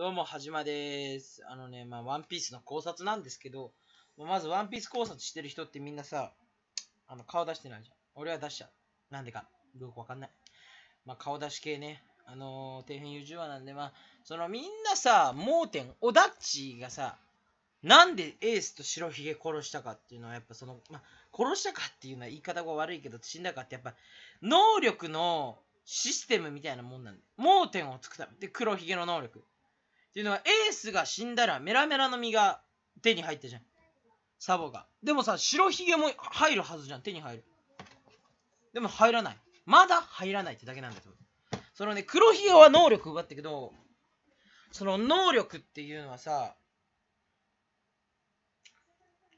どうも、はじまです。あのね、まあ、ワンピースの考察なんですけど、まずワンピース考察してる人ってみんなさ、あの、顔出してないじゃん。俺は出しちゃう。なんでか。よくわかんない。まあ、顔出し系ね。あのー、底辺 YouTuber なんで、まあ、そのみんなさ、盲点、オダッチがさ、なんでエースと白ひげ殺したかっていうのは、やっぱその、まあ、殺したかっていうのは言い方が悪いけど、死んだかって、やっぱ、能力のシステムみたいなもんなんで、盲点をつくため。で、黒ひげの能力。っていうのは、エースが死んだらメラメラの実が手に入ったじゃん。サボが。でもさ、白ひげも入るはずじゃん。手に入る。でも入らない。まだ入らないってだけなんだと。そのね、黒ひげは能力奪ったけど、その能力っていうのはさ、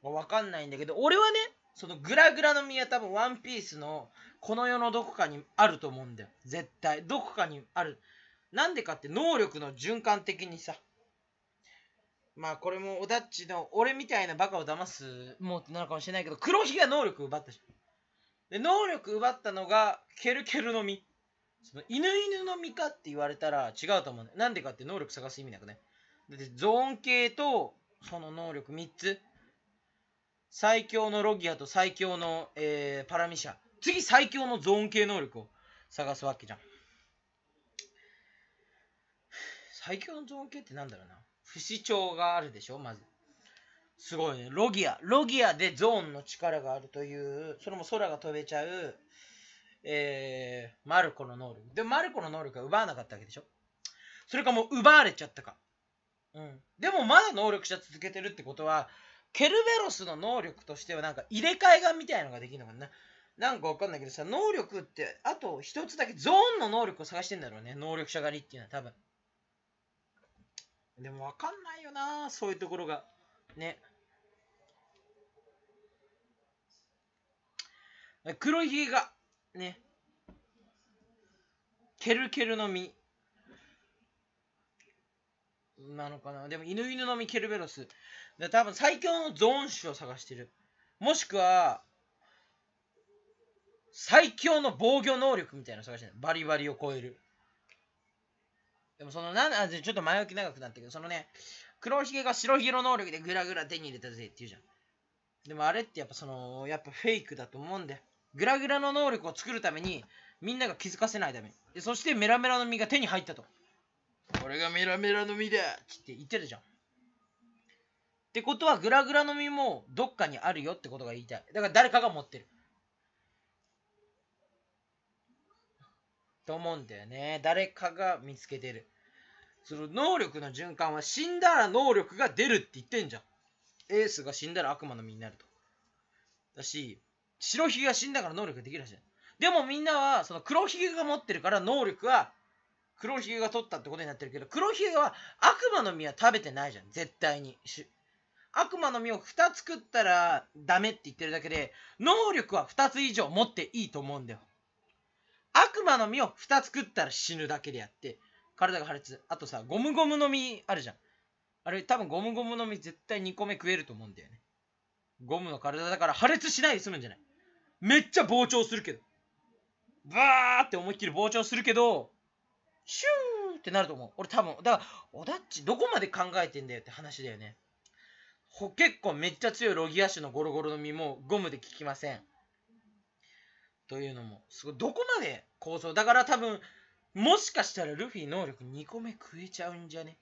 わかんないんだけど、俺はね、そのグラグラの実は多分ワンピースのこの世のどこかにあると思うんだよ。絶対。どこかにある。なんでかって能力の循環的にさ、まあこれもオダッチの俺みたいなバカを騙すもうってなるかもしれないけど、黒ひが能力奪ったじゃん。で、能力奪ったのが、ケルケルの実。その犬犬の実かって言われたら違うと思うね。なんでかって能力探す意味なくね。だってゾーン系とその能力3つ。最強のロギアと最強の、えー、パラミシャ。次最強のゾーン系能力を探すわけじゃん。最強の造形ってなんだろうな。不死鳥があるでしょ、まず。すごいね。ロギア。ロギアでゾーンの力があるという、それも空が飛べちゃう、えー、マルコの能力。でもマルコの能力は奪わなかったわけでしょ。それかもう奪われちゃったか。うん。でもまだ能力者続けてるってことは、ケルベロスの能力としてはなんか入れ替えがみたいのができるのかな。なんかわかんないけどさ、能力って、あと一つだけゾーンの能力を探してんだろうね。能力者狩りっていうのは多分。でも分かんないよな、そういうところが。ね。黒ひげが、ね。ケルケルの実。なのかな。でも、犬犬の実ケルベロス。で多分最強のゾーン種を探してる。もしくは、最強の防御能力みたいなの探してる。バリバリを超える。でもその、なんあちょっと前置き長くなったけど、そのね、黒ひげが白ひげの能力でグラグラ手に入れたぜって言うじゃん。でもあれってやっぱその、やっぱフェイクだと思うんで。グラグラの能力を作るために、みんなが気づかせないためで、そしてメラメラの実が手に入ったと。俺がメラメラの実だって言ってるじゃん。ってことは、グラグラの実もどっかにあるよってことが言いたい。だから誰かが持ってる。と思うんだよね。誰かが見つけてる。その能力の循環は死んだら能力が出るって言ってんじゃん。エースが死んだら悪魔の実になると。だし、白ひげが死んだから能力ができるじゃん。でもみんなは、その黒ひげが持ってるから能力は、黒ひげが取ったってことになってるけど、黒ひげは悪魔の実は食べてないじゃん、絶対に。悪魔の実を2つ食ったらダメって言ってるだけで、能力は2つ以上持っていいと思うんだよ。悪魔の実を2つ食ったら死ぬだけであって、体が破裂。あとさ、ゴムゴムの実あるじゃん。あれ、多分ゴムゴムの実絶対2個目食えると思うんだよね。ゴムの体だから破裂しないで済むんじゃないめっちゃ膨張するけど。バーって思いっきり膨張するけど、シューってなると思う。俺多分、だから、おだっちどこまで考えてんだよって話だよね。ほ結構めっちゃ強いロギア種のゴロゴロの実もゴムで効きません。というのも、すごい、どこまで構想、だから多分、もしかしたらルフィ能力2個目食えちゃうんじゃね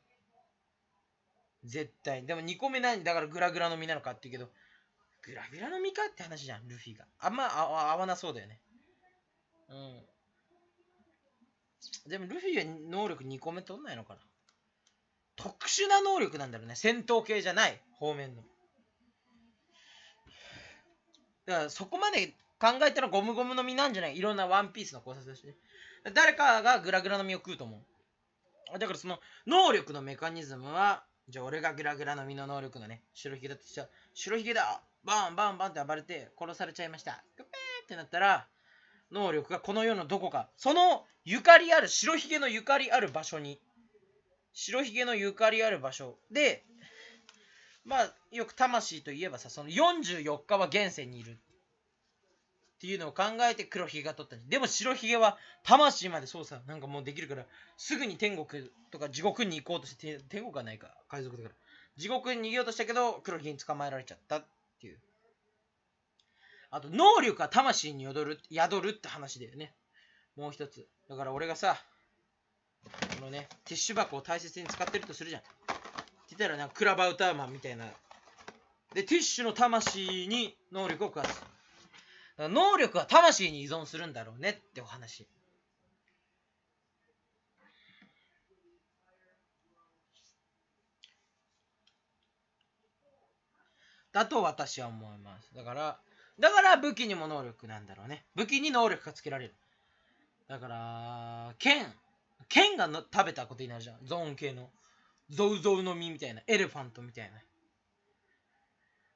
絶対。でも2個目何だからグラグラの実なのかって言うけど、グラグラの実かって話じゃん、ルフィが。あんまあ合わなそうだよね。うん。でもルフィは能力2個目取んないのかな特殊な能力なんだろうね。戦闘系じゃない。方面の。だからそこまで考えたらゴムゴムの実なんじゃないいろんなワンピースの考察だしね。誰かがグラグラの実を食うと思う。だからその能力のメカニズムは、じゃあ俺がグラグラの実の能力のね、白ひげだとしたら、白ひげだバンバンバンって暴れて殺されちゃいました。グペーってなったら、能力がこの世のどこか、そのゆかりある、白ひげのゆかりある場所に、白ひげのゆかりある場所で、まあ、よく魂といえばさ、その44日は現世にいるっていうのを考えて黒ひげが取ったでも白ひげは魂まで操作なんかもうできるからすぐに天国とか地獄に行こうとして天国はないか海賊だから地獄に逃げようとしたけど黒ひげに捕まえられちゃったっていうあと能力は魂に宿る宿るって話だよねもう一つだから俺がさこのねティッシュ箱を大切に使ってるとするじゃんって言ったらなんかクラバウターマンみたいなでティッシュの魂に能力を加わす能力は魂に依存するんだろうねってお話。だと私は思います。だから、だから武器にも能力なんだろうね。武器に能力がつけられる。だから、剣。剣がの食べたことになるじゃん。ゾーン系の。ゾウゾウの実みたいな。エレファントみたいな。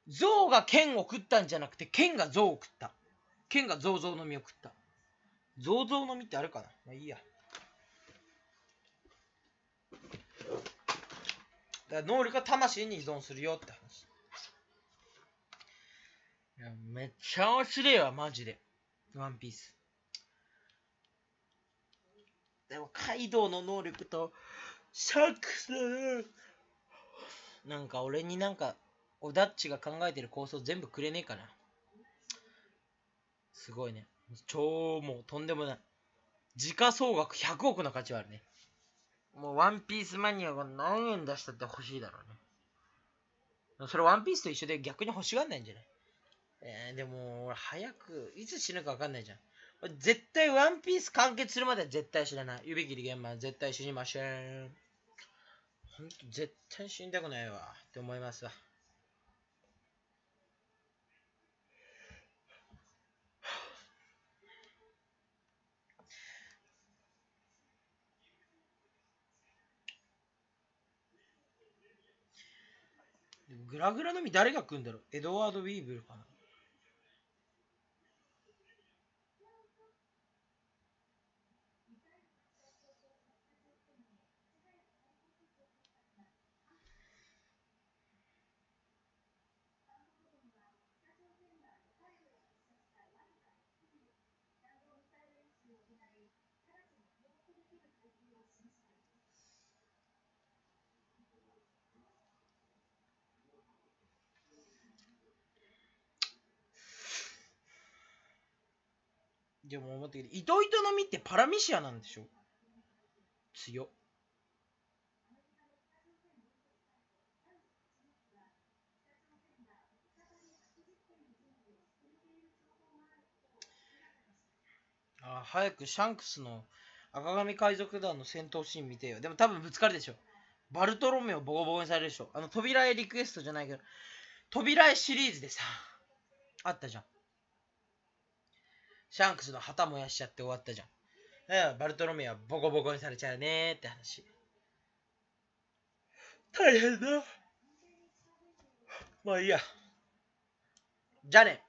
ゾウが剣を食ったんじゃなくて、剣がゾウを食った。剣が造造の実を食った。造造の実ってあるかなまあいいや。だ能力は魂に依存するよって話。いやめっちゃ面白いわ、マジで。ワンピース。でも、カイドウの能力と、シャクスなんか俺になんか、おだっちが考えてる構想全部くれねえかな。すごいね。超もうとんでもない。時価総額100億の価値はあるね。もうワンピースマニアが何円出したって欲しいだろうね。それワンピースと一緒で逆に欲しがんないんじゃないえー、でも俺早く、いつ死ぬか分かんないじゃん。絶対ワンピース完結するまでは絶対知らない。指切り現場絶対死にましぇん。ほんと絶対死にたくないわって思いますわ。グラグラの実誰が来るんだろうエドワード・ウィーブルかなでも思ったけど、糸糸の実ってパラミシアなんでしょ強あ早くシャンクスの赤髪海賊団の戦闘シーン見てよ。でも多分ぶつかるでしょ。バルトロメオボコボコにされるでしょ。あの扉絵リクエストじゃないけど、扉絵シリーズでさ、あったじゃん。シャンクスの旗燃やしちゃって終わったじゃん。だからバルトロメアボコボコにされちゃうねーって話。大変だ。まあいいや。じゃあね。